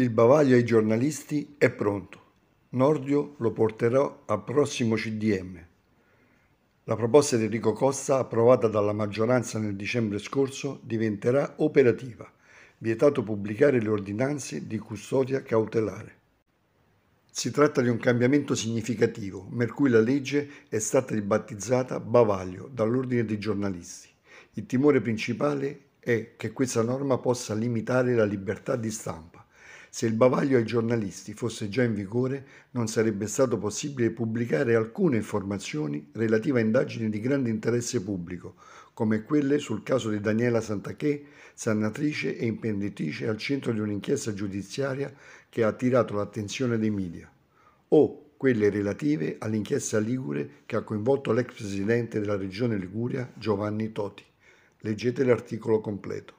Il bavaglio ai giornalisti è pronto. Nordio lo porterò al prossimo CDM. La proposta di Enrico Costa, approvata dalla maggioranza nel dicembre scorso, diventerà operativa. Vietato pubblicare le ordinanze di custodia cautelare. Si tratta di un cambiamento significativo, per cui la legge è stata ribattizzata bavaglio dall'ordine dei giornalisti. Il timore principale è che questa norma possa limitare la libertà di stampa. Se il bavaglio ai giornalisti fosse già in vigore, non sarebbe stato possibile pubblicare alcune informazioni relative a indagini di grande interesse pubblico, come quelle sul caso di Daniela Santachè, sannatrice e imprenditrice al centro di un'inchiesta giudiziaria che ha attirato l'attenzione dei media, o quelle relative all'inchiesta Ligure che ha coinvolto l'ex presidente della regione Liguria Giovanni Toti. Leggete l'articolo completo.